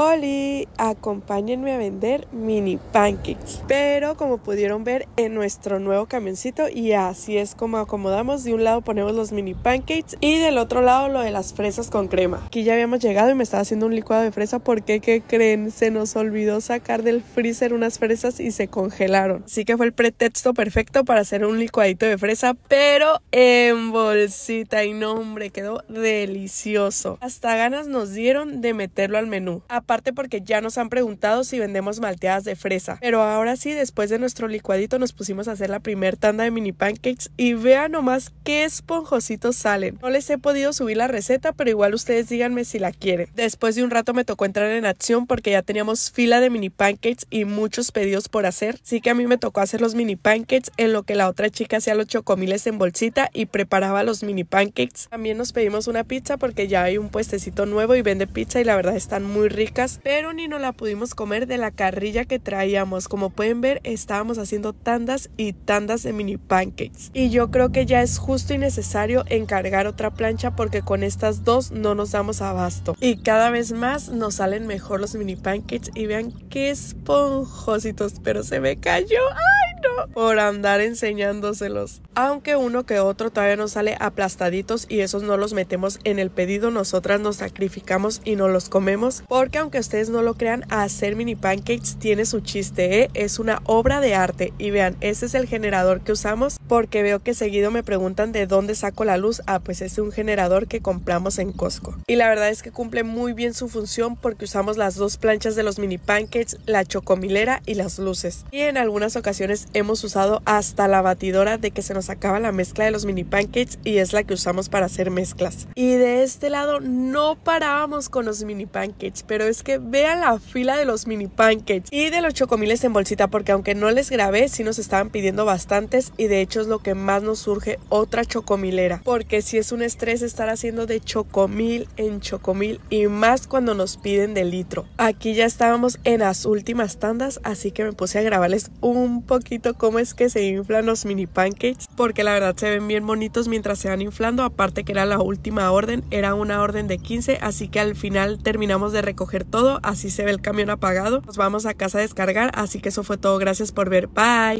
¡Holi! acompáñenme a vender mini pancakes. Pero como pudieron ver en nuestro nuevo camioncito y así es como acomodamos, de un lado ponemos los mini pancakes y del otro lado lo de las fresas con crema. Aquí ya habíamos llegado y me estaba haciendo un licuado de fresa porque ¿qué creen? Se nos olvidó sacar del freezer unas fresas y se congelaron. Así que fue el pretexto perfecto para hacer un licuadito de fresa, pero en bolsita y no hombre, quedó delicioso. Hasta ganas nos dieron de meterlo al menú aparte porque ya nos han preguntado si vendemos malteadas de fresa. Pero ahora sí, después de nuestro licuadito nos pusimos a hacer la primer tanda de mini pancakes y vean nomás qué esponjositos salen. No les he podido subir la receta, pero igual ustedes díganme si la quieren. Después de un rato me tocó entrar en acción porque ya teníamos fila de mini pancakes y muchos pedidos por hacer. Sí que a mí me tocó hacer los mini pancakes en lo que la otra chica hacía los chocomiles en bolsita y preparaba los mini pancakes. También nos pedimos una pizza porque ya hay un puestecito nuevo y vende pizza y la verdad están muy ricas pero ni nos la pudimos comer de la carrilla que traíamos. Como pueden ver, estábamos haciendo tandas y tandas de mini pancakes. Y yo creo que ya es justo y necesario encargar otra plancha porque con estas dos no nos damos abasto. Y cada vez más nos salen mejor los mini pancakes y vean qué esponjositos, pero se me cayó. ¡Ah! por andar enseñándoselos. Aunque uno que otro todavía nos sale aplastaditos y esos no los metemos en el pedido, nosotras nos sacrificamos y no los comemos, porque aunque ustedes no lo crean, hacer mini pancakes tiene su chiste, ¿eh? es una obra de arte y vean, ese es el generador que usamos porque veo que seguido me preguntan de dónde saco la luz. Ah, pues es un generador que compramos en Costco. Y la verdad es que cumple muy bien su función porque usamos las dos planchas de los mini pancakes, la chocomilera y las luces. Y en algunas ocasiones hemos usado hasta la batidora de que se nos acaba la mezcla de los mini pancakes y es la que usamos para hacer mezclas. Y de este lado no parábamos con los mini pancakes, pero es que vean la fila de los mini pancakes y de los chocomiles en bolsita porque aunque no les grabé, sí nos estaban pidiendo bastantes y de hecho es lo que más nos surge otra chocomilera, porque si es un estrés estar haciendo de chocomil en chocomil y más cuando nos piden de litro. Aquí ya estábamos en las últimas tandas, así que me puse a grabarles un poquito cómo es que se inflan los mini pancakes, porque la verdad se ven bien bonitos mientras se van inflando, aparte que era la última orden, era una orden de 15, así que al final terminamos de recoger todo, así se ve el camión apagado. Nos vamos a casa a descargar, así que eso fue todo, gracias por ver, bye.